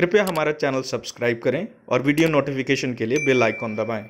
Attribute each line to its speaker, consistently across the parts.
Speaker 1: कृपया हमारा channel subscribe करें और वीडियो नोटिफिकेशन के लिए बेल आइकॉन दबाएं।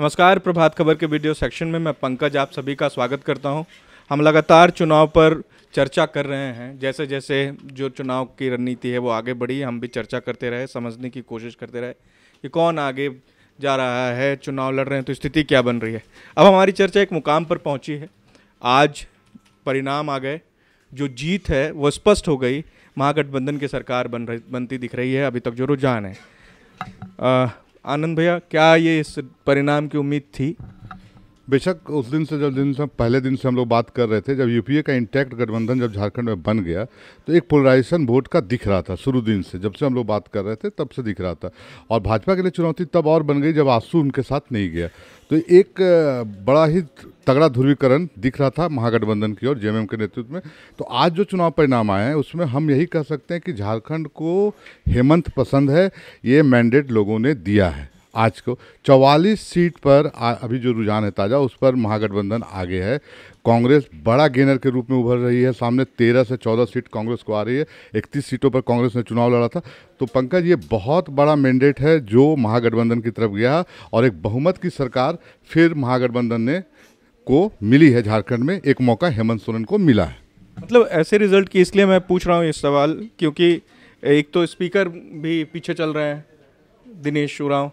Speaker 1: नमस्कार प्रभात खबर के वीडियो सेक्शन में मैं पंकज आप सभी का स्वागत करता हूं। हम लगातार चुनाव पर चर्चा कर रहे हैं जैसे जैसे जो चुनाव की रणनीति है वो आगे बढ़ी हम भी चर्चा करते रहे समझने की कोशिश करते रहे कि कौन आगे जा रहा है चुनाव लड़ रहे हैं तो स्थिति क्या बन रही है अब हमारी चर्चा एक मुकाम पर पहुंची है आज परिणाम आ गए जो जीत है वो स्पष्ट हो गई महागठबंधन की सरकार बन रही बनती दिख रही है अभी तक जो रुझान है आनंद भैया क्या ये
Speaker 2: इस परिणाम की उम्मीद थी बेशक उस दिन से जब दिन से पहले दिन से हम लोग बात कर रहे थे जब यूपीए का इंटैक्ट गठबंधन जब झारखंड में बन गया तो एक पोलराइजेशन वोट का दिख रहा था शुरू दिन से जब से हम लोग बात कर रहे थे तब से दिख रहा था और भाजपा के लिए चुनौती तब और बन गई जब आंसू उनके साथ नहीं गया तो एक बड़ा ही तगड़ा ध्रुवीकरण दिख रहा था महागठबंधन की ओर जेएमएम के नेतृत्व में तो आज जो चुनाव परिणाम आए हैं उसमें हम यही कह सकते हैं कि झारखंड को हेमंत पसंद है ये मैंडेट लोगों ने दिया है आज को 44 सीट पर अभी जो रुझान है ताज़ा उस पर महागठबंधन आगे है कांग्रेस बड़ा गेनर के रूप में उभर रही है सामने 13 से 14 सीट कांग्रेस को आ रही है 31 सीटों पर कांग्रेस ने चुनाव लड़ा था तो पंकज ये बहुत बड़ा मैंडेट है जो महागठबंधन की तरफ गया और एक बहुमत की सरकार फिर महागठबंधन ने को मिली है झारखंड में एक मौका हेमंत सोरेन को मिला है
Speaker 1: मतलब ऐसे रिजल्ट की इसलिए मैं पूछ रहा हूँ ये सवाल क्योंकि एक तो स्पीकर भी पीछे चल रहे हैं दिनेश उराव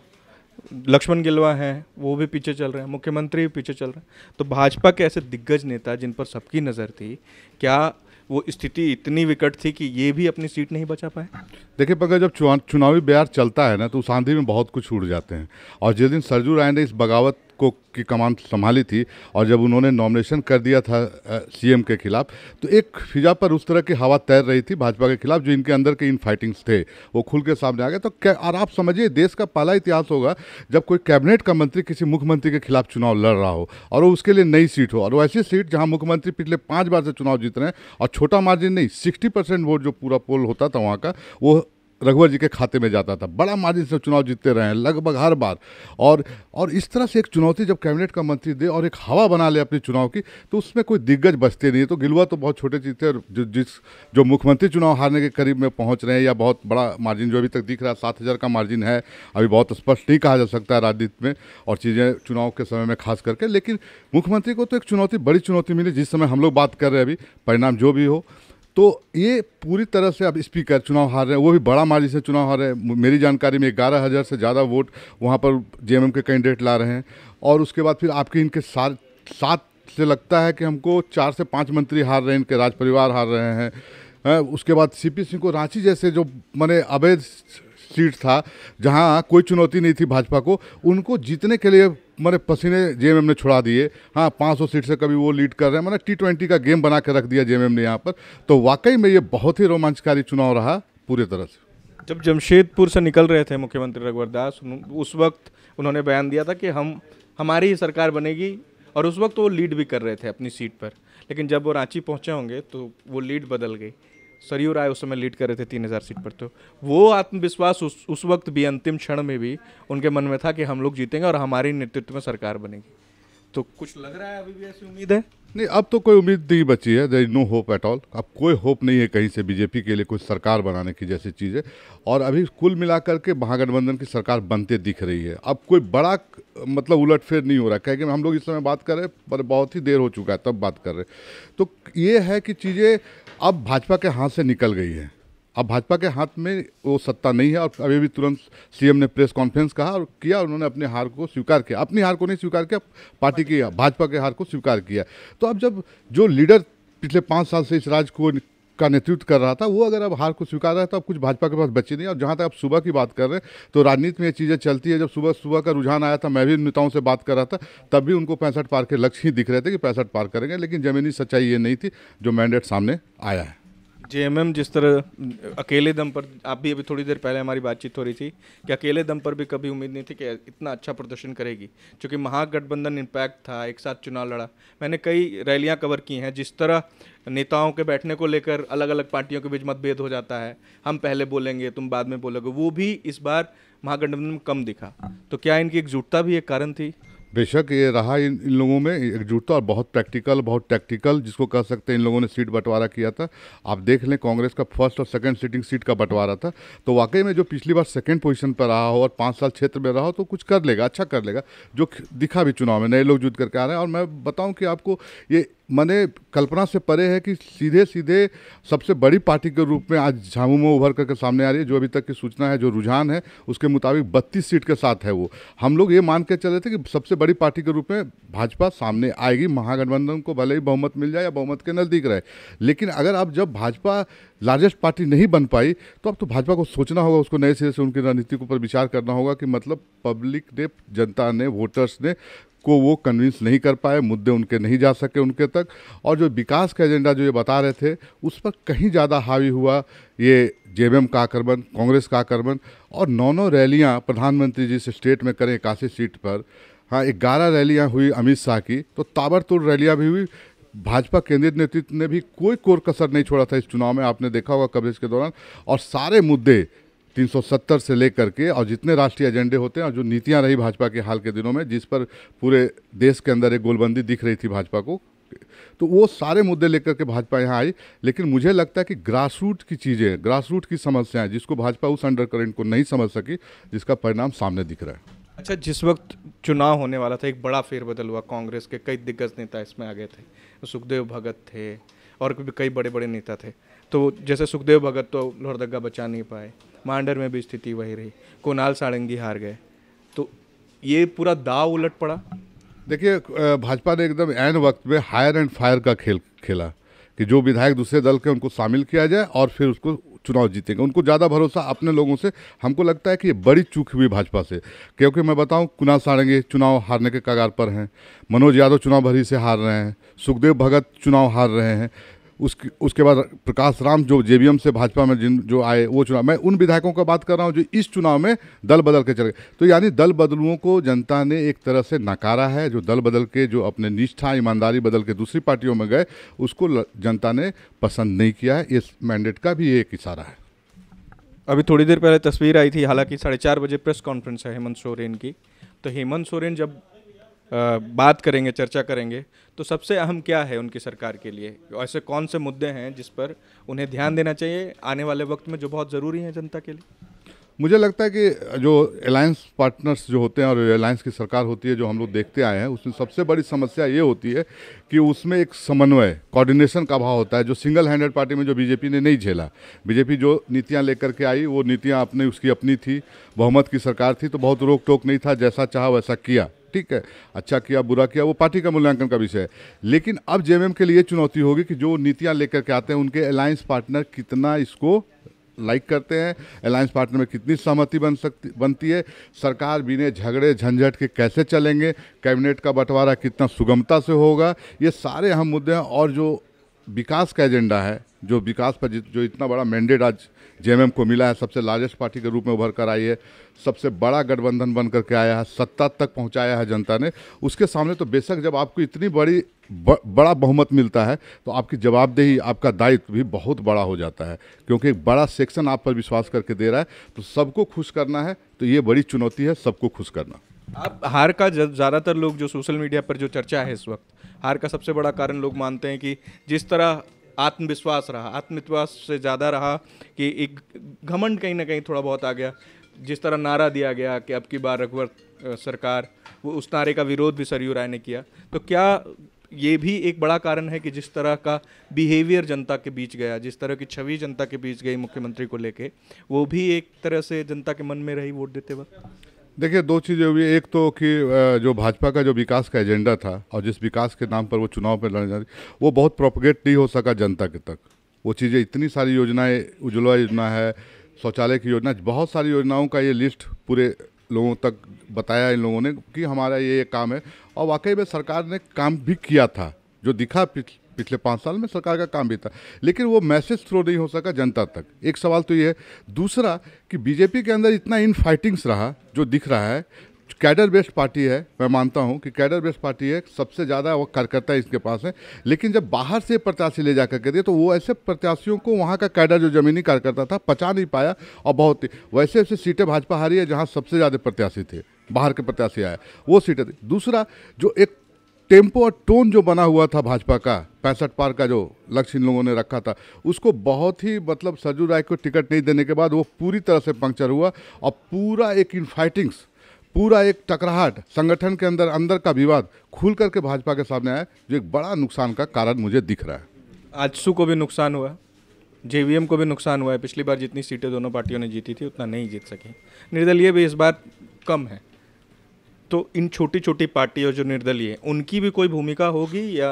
Speaker 1: लक्ष्मण गिलवा हैं वो भी पीछे चल रहे हैं मुख्यमंत्री भी पीछे चल रहे हैं तो भाजपा के ऐसे दिग्गज नेता जिन पर सबकी नज़र थी क्या वो स्थिति इतनी विकट थी कि ये भी अपनी सीट नहीं बचा
Speaker 2: पाए देखिए पगल जब चुनावी बिहार चलता है ना तो उस आंधी में बहुत कुछ छूट जाते हैं और जिस दिन सरजू राय ने इस बगावत को की कमान संभाली थी और जब उन्होंने नॉमिनेशन कर दिया था सीएम के खिलाफ तो एक फिजा पर उस तरह की हवा तैर रही थी भाजपा के खिलाफ जो इनके अंदर के इन फाइटिंग्स थे वो खुल के सामने आ गए तो क्या और आप समझिए देश का पहला इतिहास होगा जब कोई कैबिनेट का मंत्री किसी मुख्यमंत्री के खिलाफ चुनाव लड़ रहा हो और वो उसके लिए नई सीट हो और वो ऐसी सीट जहाँ मुख्यमंत्री पिछले पाँच बार से चुनाव जीत रहे हैं और छोटा मार्जिन नहीं सिक्सटी वोट जो पूरा पोल होता था वहाँ का वो रघुवर जी के खाते में जाता था बड़ा मार्जिन से चुनाव जीतते रहे हैं लगभग हर बार और और इस तरह से एक चुनौती जब कैबिनेट का मंत्री दे और एक हवा बना ले अपनी चुनाव की तो उसमें कोई दिग्गज बचते नहीं है तो गिलुआ तो बहुत छोटे चीज थे और जो जिस जो मुख्यमंत्री चुनाव हारने के करीब में पहुँच रहे हैं या बहुत बड़ा मार्जिन जो अभी तक दिख रहा है सात हज़ार का मार्जिन है अभी बहुत स्पष्ट नहीं कहा जा सकता है राजनीति में और चीज़ें चुनाव के समय में खास करके लेकिन मुख्यमंत्री को तो एक चुनौती बड़ी चुनौती मिली जिस समय हम लोग बात कर रहे हैं अभी परिणाम जो भी हो तो ये पूरी तरह से अब स्पीकर चुनाव हार रहे हैं वो भी बड़ा मार्जिन से चुनाव हार रहे हैं मेरी जानकारी में ग्यारह हज़ार से ज़्यादा वोट वहाँ पर जे के कैंडिडेट ला रहे हैं और उसके बाद फिर आपके इनके साथ सात से लगता है कि हमको चार से पाँच मंत्री हार रहे हैं इनके राज परिवार हार रहे हैं है, उसके बाद सी सिंह को रांची जैसे जो मैंने अवैध सीट था जहाँ कोई चुनौती नहीं थी भाजपा को उनको जीतने के लिए मैंने पसीने जे एम ने छुड़ा दिए हाँ 500 सीट से कभी वो लीड कर रहे हैं मैंने टी ट्वेंटी का गेम बना के रख दिया जे ने यहाँ पर तो वाकई में ये बहुत ही रोमांचकारी चुनाव रहा पूरी तरह से
Speaker 1: जब जमशेदपुर से निकल रहे थे मुख्यमंत्री रघुवर दास उस वक्त उन्होंने बयान दिया था कि हम हमारी ही सरकार बनेगी और उस वक्त वो लीड भी कर रहे थे अपनी सीट पर लेकिन जब वो रांची पहुँचे होंगे तो वो लीड बदल गई सरयू राय उस समय लीड कर रहे थे तीन हज़ार सीट पर तो वो आत्मविश्वास उस उस वक्त भी अंतिम क्षण में भी उनके मन में था कि हम लोग जीतेंगे और हमारे नेतृत्व में सरकार बनेगी तो कुछ लग रहा है अभी भी ऐसी उम्मीद है
Speaker 2: नहीं अब तो कोई उम्मीद नहीं बची है there is no hope at all अब कोई होप नहीं है कहीं से बीजेपी के लिए कोई सरकार बनाने की जैसी चीज़ है और अभी कुल मिलाकर के महागठबंधन की सरकार बनते दिख रही है अब कोई बड़ा मतलब उलटफेर नहीं हो रहा है कि हम लोग इस समय बात कर रहे हैं पर बहुत ही देर हो चुका है तब बात कर रहे हैं तो ये है कि चीज़ें अब भाजपा के हाथ से निकल गई है अब भाजपा के हाथ में वो सत्ता नहीं है और अभी भी तुरंत सीएम ने प्रेस कॉन्फ्रेंस कहा और किया और उन्होंने अपने हार को स्वीकार किया अपनी हार को नहीं स्वीकार किया पार्टी की भाजपा के हार को स्वीकार किया तो अब जब जो लीडर पिछले पाँच साल से इस राज्य को का नेतृत्व कर रहा था वो अगर अब हार को स्वीकार रहा है तो अब कुछ भाजपा के पास बची नहीं और जहाँ तक आप सुबह की बात कर रहे हैं तो राजनीति में ये चीज़ें चलती है जब सुबह सुबह का रुझान आया था मैं भी नेताओं से बात कर रहा था तब भी उनको पैंसठ पार के लक्ष्य ही दिख रहे थे कि पैंसठ पार करेंगे लेकिन जमीनी सच्चाई ये नहीं थी जो मैंडेट सामने आया है
Speaker 1: जेएमएम जिस तरह अकेले दम पर आप भी अभी थोड़ी देर पहले हमारी बातचीत हो रही थी कि अकेले दम पर भी कभी उम्मीद नहीं थी कि इतना अच्छा प्रदर्शन करेगी क्योंकि महागठबंधन इम्पैक्ट था एक साथ चुनाव लड़ा मैंने कई रैलियां कवर की हैं जिस तरह नेताओं के बैठने को लेकर अलग अलग पार्टियों के बीच मतभेद हो जाता है हम पहले बोलेंगे तुम बाद में बोलोगे वो भी इस बार महागठबंधन में कम दिखा तो क्या इनकी एकजुटता भी एक कारण थी
Speaker 2: बेशक ये रहा इन इन लोगों में एकजुटता और बहुत प्रैक्टिकल बहुत टैक्टिकल जिसको कह सकते हैं इन लोगों ने सीट बंटवारा किया था आप देख लें कांग्रेस का फर्स्ट और सेकंड सीटिंग सीट का बंटवारा था तो वाकई में जो पिछली बार सेकंड पोजीशन पर रहा हो और पाँच साल क्षेत्र में रहा हो तो कुछ कर लेगा अच्छा कर लेगा जो दिखा भी चुनाव में नए लोग जुट करके आ रहे हैं और मैं बताऊँ कि आपको ये मैंने कल्पना से परे है कि सीधे सीधे सबसे बड़ी पार्टी के रूप में आज झामुमो उभर करके सामने आ रही है जो अभी तक की सूचना है जो रुझान है उसके मुताबिक बत्तीस सीट के साथ है वो हम लोग ये मान के चले थे कि सबसे बड़ी पार्टी के रूप में भाजपा सामने आएगी महागठबंधन को भले ही बहुमत मिल जाए या बहुमत के नज़दीक रहे लेकिन अगर आप जब भाजपा लार्जेस्ट पार्टी नहीं बन पाई तो अब तो भाजपा को सोचना होगा उसको नए सिरे से उनकी रणनीति के ऊपर विचार करना होगा कि मतलब पब्लिक ने जनता ने वोटर्स ने को वो कन्विंस नहीं कर पाए मुद्दे उनके नहीं जा सके उनके तक और जो विकास का एजेंडा जो ये बता रहे थे उस पर कहीं ज़्यादा हावी हुआ ये जेएमएम का आक्रमण कांग्रेस का आक्रमण और नौ नौ रैलियाँ प्रधानमंत्री जी से स्टेट में करें इक्यासी सीट पर हाँ ग्यारह रैलियाँ हुई अमित शाह की तो ताबड़तोड़ रैलियाँ भी हुई भाजपा केंद्रीय नेतृत्व ने भी कोई कोर कसर नहीं छोड़ा था इस चुनाव में आपने देखा होगा कवरेज के दौरान और सारे मुद्दे 370 से लेकर के और जितने राष्ट्रीय एजेंडे होते हैं और जो नीतियां रही भाजपा के हाल के दिनों में जिस पर पूरे देश के अंदर एक गोलबंदी दिख रही थी भाजपा को तो वो सारे मुद्दे लेकर के भाजपा यहाँ आई लेकिन मुझे लगता है कि ग्रासरूट की चीज़ें ग्रासरूट की समस्याएं जिसको भाजपा उस अंडर करेंट को नहीं समझ सकी जिसका परिणाम सामने दिख रहा है
Speaker 1: अच्छा जिस वक्त चुनाव होने वाला था एक बड़ा फेरबदल हुआ कांग्रेस के कई दिग्गज नेता इसमें आ गए थे सुखदेव भगत थे और भी कई बड़े बड़े नेता थे तो जैसे सुखदेव भगत तो लोहरदगा बचा नहीं पाए मांडर में भी स्थिति वही रही कोनाल सारंगी हार गए तो ये पूरा दाव उलट पड़ा
Speaker 2: देखिए भाजपा ने एकदम एन वक्त में हायर एंड फायर का खेल खेला कि जो विधायक दूसरे दल के उनको शामिल किया जाए और फिर उसको चुनाव जीतेंगे उनको ज़्यादा भरोसा अपने लोगों से हमको लगता है कि ये बड़ी चूक हुई भाजपा से क्योंकि मैं बताऊं कुना सारेंगे चुनाव हारने के कगार पर हैं मनोज यादव चुनाव भरी से हार रहे हैं सुखदेव भगत चुनाव हार रहे हैं उसके उसके बाद प्रकाश राम जो जे से भाजपा में जिन जो आए वो चुनाव मैं उन विधायकों का बात कर रहा हूँ जो इस चुनाव में दल बदल के चले गए तो यानी दल बदलुओं को जनता ने एक तरह से नकारा है जो दल बदल के जो अपने निष्ठा ईमानदारी बदल के दूसरी पार्टियों में गए उसको जनता ने पसंद नहीं किया है इस मैंडेट का भी एक इशारा है
Speaker 1: अभी थोड़ी देर पहले तस्वीर आई थी हालांकि साढ़े चार बजे प्रेस कॉन्फ्रेंस है हेमंत सोरेन की तो हेमंत सोरेन जब बात करेंगे चर्चा करेंगे तो सबसे अहम क्या है उनकी सरकार के लिए ऐसे कौन से मुद्दे हैं जिस पर उन्हें ध्यान देना चाहिए आने वाले वक्त में जो बहुत ज़रूरी हैं जनता के लिए
Speaker 2: मुझे लगता है कि जो अलायंस पार्टनर्स जो होते हैं और अलायंस की सरकार होती है जो हम लोग देखते आए हैं उसमें सबसे बड़ी समस्या ये होती है कि उसमें एक समन्वय कोऑर्डिनेशन का अभाव होता है जो सिंगल हैंडेड पार्टी में जो बीजेपी ने नहीं झेला बीजेपी जो नीतियां लेकर के आई वो नीतियां अपने उसकी अपनी थी बहुमत की सरकार थी तो बहुत रोक टोक नहीं था जैसा चाह वैसा किया ठीक है अच्छा किया बुरा किया वो पार्टी का मूल्यांकन का विषय है लेकिन अब जे के लिए चुनौती होगी कि जो नीतियाँ लेकर के आते हैं उनके अलायंस पार्टनर कितना इसको लाइक करते हैं अलायंस पार्टनर में कितनी सहमति बन सकती बनती है सरकार बिना झगड़े झंझट के कैसे चलेंगे कैबिनेट का बंटवारा कितना सुगमता से होगा ये सारे अहम मुद्दे हैं और जो विकास का एजेंडा है जो विकास पर जो इतना बड़ा मैंडेट आज जेएमएम को मिला है सबसे लार्जेस्ट पार्टी के रूप में उभर कर आई है सबसे बड़ा गठबंधन बन करके आया है सत्ता तक पहुंचाया है जनता ने उसके सामने तो बेशक जब आपको इतनी बड़ी ब, बड़ा बहुमत मिलता है तो आपकी जवाबदेही आपका दायित्व भी बहुत बड़ा हो जाता है क्योंकि एक बड़ा सेक्शन आप पर विश्वास करके दे रहा है तो सबको खुश करना है तो ये बड़ी चुनौती है सबको खुश करना अब
Speaker 1: हार का ज़्यादातर लोग जो सोशल मीडिया पर जो चर्चा है इस वक्त हार का सबसे बड़ा कारण लोग मानते हैं कि जिस तरह आत्मविश्वास रहा आत्मविश्वास से ज़्यादा रहा कि एक घमंड कहीं ना कहीं थोड़ा बहुत आ गया जिस तरह नारा दिया गया कि अब की बार रघुवर सरकार वो उस नारे का विरोध भी सरयू राय ने किया तो क्या ये भी एक बड़ा कारण है कि जिस तरह का बिहेवियर जनता के बीच गया जिस तरह की छवि जनता के बीच गई मुख्यमंत्री को लेके वो भी एक तरह से जनता के मन में रही वोट देते वक्त
Speaker 2: देखिए दो चीज़ें हुई एक तो कि जो भाजपा का जो विकास का एजेंडा था और जिस विकास के नाम पर वो चुनाव पर लड़ने जाती वो बहुत प्रोपोगेट नहीं हो सका जनता के तक वो चीज़ें इतनी सारी योजनाएं उज्ज्वला योजना है शौचालय की योजना बहुत सारी योजनाओं का ये लिस्ट पूरे लोगों तक बताया इन लोगों ने कि हमारा ये काम है और वाकई में सरकार ने काम भी किया था जो दिखा पिछले पाँच साल में सरकार का काम भी था लेकिन वो मैसेज थ्रो नहीं हो सका जनता तक एक सवाल तो ये है दूसरा कि बीजेपी के अंदर इतना इन फाइटिंग्स रहा जो दिख रहा है कैडर बेस्ड पार्टी है मैं मानता हूं कि कैडर बेस्ड पार्टी है सबसे ज़्यादा वो कार्यकर्ता इसके पास है लेकिन जब बाहर से प्रत्याशी ले जाकर के दिए तो वो ऐसे प्रत्याशियों को वहाँ का कैडर जो जमीनी कार्यकर्ता था पचा नहीं पाया और बहुत ही वैसे वैसे सीटें भाजपा हारी है जहाँ सबसे ज़्यादा प्रत्याशी थे बाहर के प्रत्याशी आए वो सीटें दूसरा जो एक टेम्पो और टोन जो बना हुआ था भाजपा का पैंसठ पार का जो लक्ष्य इन लोगों ने रखा था उसको बहुत ही मतलब सरजू राय को टिकट नहीं देने के बाद वो पूरी तरह से पंक्चर हुआ और पूरा एक इनफाइटिंग्स पूरा एक टकराहट संगठन के अंदर अंदर का विवाद खुल करके भाजपा के सामने आया जो एक बड़ा नुकसान का कारण मुझे दिख रहा है
Speaker 1: आजसू को भी नुकसान हुआ जे को भी नुकसान हुआ है पिछली बार जितनी सीटें दोनों पार्टियों ने जीती थी उतना नहीं जीत सके निर्दलीय भी इस बार कम है तो इन छोटी छोटी पार्टियों जो निर्दलीय हैं उनकी भी कोई भूमिका होगी या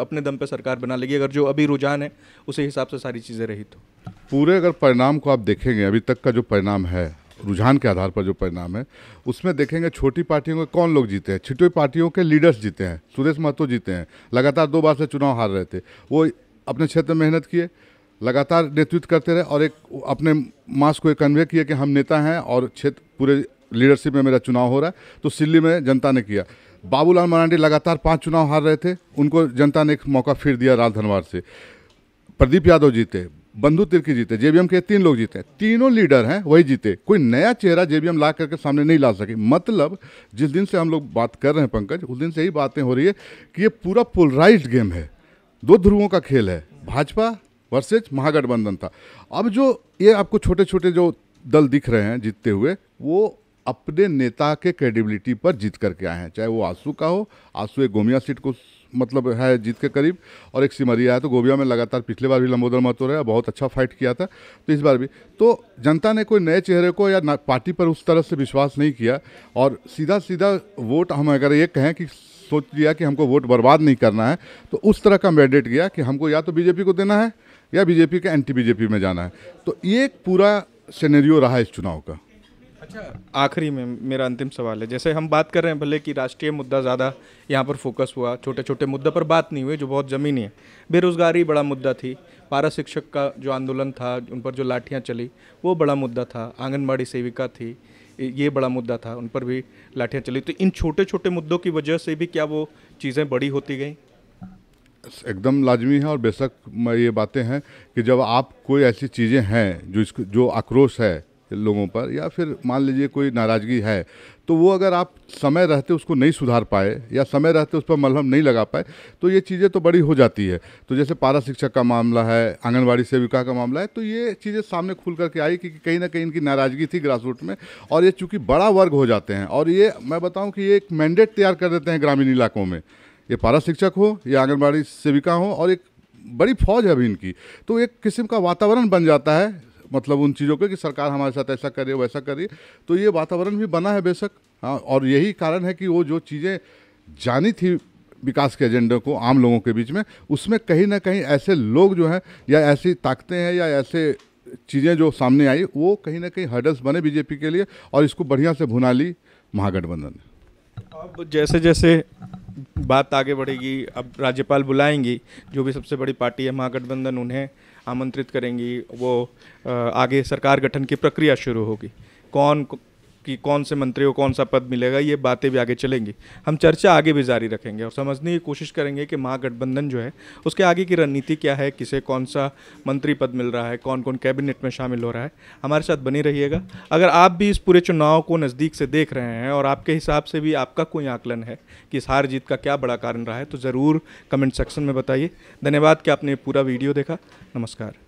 Speaker 1: अपने दम पे सरकार बना लेगी अगर जो अभी रुझान है उसी हिसाब से सारी चीज़ें रही तो
Speaker 2: पूरे अगर परिणाम को आप देखेंगे अभी तक का जो परिणाम है रुझान के आधार पर जो परिणाम है उसमें देखेंगे छोटी पार्टियों के कौन लोग जीते हैं छोटी पार्टियों के लीडर्स जीते हैं सुरेश महतो जीते हैं लगातार दो बार से चुनाव हार रहे थे वो अपने क्षेत्र में मेहनत किए लगातार नेतृत्व करते रहे और एक अपने मास को कन्वे किए कि हम नेता हैं और क्षेत्र पूरे लीडरशिप में मेरा चुनाव हो रहा है तो सिल्ली में जनता ने किया बाबूलाल मरांडी लगातार पांच चुनाव हार रहे थे उनको जनता ने एक मौका फिर दिया राजधनवार से प्रदीप यादव जीते बंधु तिर्की जीते जेबीएम के तीन लोग जीते तीनों लीडर हैं वही जीते कोई नया चेहरा जेबीएम ला करके सामने नहीं ला सके मतलब जिस दिन से हम लोग बात कर रहे हैं पंकज उस दिन से ही बातें हो रही है कि ये पूरा पोलराइज गेम है दो ध्रुवों का खेल है भाजपा वर्सेज महागठबंधन था अब जो ये आपको छोटे छोटे जो दल दिख रहे हैं जीतते हुए वो अपने नेता के क्रेडिबिलिटी पर जीत करके आए हैं चाहे वो आंसू का हो आंसू एक गोमिया सीट को मतलब है जीत के करीब और एक सिमरिया है तो गोबिया में लगातार पिछले बार भी लंबोदर महतो रहा बहुत अच्छा फाइट किया था तो इस बार भी तो जनता ने कोई नए चेहरे को या पार्टी पर उस तरह से विश्वास नहीं किया और सीधा सीधा वोट हम अगर ये कहें कि सोच लिया कि हमको वोट बर्बाद नहीं करना है तो उस तरह का मैंडेट गया कि हमको या तो बीजेपी को देना है या बीजेपी के एंटी बीजेपी में जाना है तो ये एक पूरा सिनेरियो रहा इस चुनाव का
Speaker 1: अच्छा आखिरी में मेरा अंतिम सवाल है जैसे हम बात कर रहे हैं भले कि राष्ट्रीय मुद्दा ज़्यादा यहाँ पर फोकस हुआ छोटे छोटे मुद्दे पर बात नहीं हुई जो बहुत ज़मीनी है बेरोज़गारी बड़ा मुद्दा थी पारा शिक्षक का जो आंदोलन था उन पर जो लाठियाँ चली वो बड़ा मुद्दा था आंगनबाड़ी सेविका थी ये बड़ा मुद्दा था उन पर भी लाठियाँ चली तो इन छोटे छोटे मुद्दों की वजह से भी क्या वो चीज़ें बड़ी होती गई
Speaker 2: एकदम लाजमी है और बेशक मैं ये बातें हैं कि जब आप कोई ऐसी चीज़ें हैं जो इसको जो आक्रोश है लोगों पर या फिर मान लीजिए कोई नाराज़गी है तो वो अगर आप समय रहते उसको नहीं सुधार पाए या समय रहते उस पर मलहम नहीं लगा पाए तो ये चीज़ें तो बड़ी हो जाती है तो जैसे पारा शिक्षक का मामला है आंगनबाड़ी सेविका का मामला है तो ये चीज़ें सामने खुल करके आई कि कहीं ना कहीं इनकी नाराज़गी थी ग्रास रूट में और ये चूँकि बड़ा वर्ग हो जाते हैं और ये मैं बताऊँ कि ये एक मैंडेट तैयार कर देते हैं ग्रामीण इलाकों में ये पारा शिक्षक हो या आंगनबाड़ी सेविका हो और एक बड़ी फौज है अभी इनकी तो एक किस्म का वातावरण बन जाता है मतलब उन चीज़ों के कि सरकार हमारे साथ ऐसा करे वैसा करे तो ये वातावरण भी बना है बेशक हाँ और यही कारण है कि वो जो चीज़ें जानी थी विकास के एजेंडे को आम लोगों के बीच में उसमें कहीं ना कहीं ऐसे लोग जो हैं या ऐसी ताकतें हैं या ऐसे चीज़ें जो सामने आई वो कहीं ना कहीं हर्डल्स बने बीजेपी के लिए और इसको बढ़िया से भुना ली महागठबंधन ने
Speaker 1: अब जैसे जैसे बात आगे बढ़ेगी अब राज्यपाल बुलाएंगी जो भी सबसे बड़ी पार्टी है महागठबंधन उन्हें आमंत्रित करेंगी वो आगे सरकार गठन की प्रक्रिया शुरू होगी कौन कि कौन से मंत्री को कौन सा पद मिलेगा ये बातें भी आगे चलेंगी हम चर्चा आगे भी जारी रखेंगे और समझने की कोशिश करेंगे कि महागठबंधन जो है उसके आगे की रणनीति क्या है किसे कौन सा मंत्री पद मिल रहा है कौन कौन कैबिनेट में शामिल हो रहा है हमारे साथ बनी रहिएगा अगर आप भी इस पूरे चुनाव को नज़दीक से देख रहे हैं और आपके हिसाब से भी आपका कोई आकलन है कि इस हार जीत का क्या बड़ा कारण रहा है तो ज़रूर कमेंट सेक्शन में बताइए धन्यवाद कि आपने पूरा वीडियो देखा नमस्कार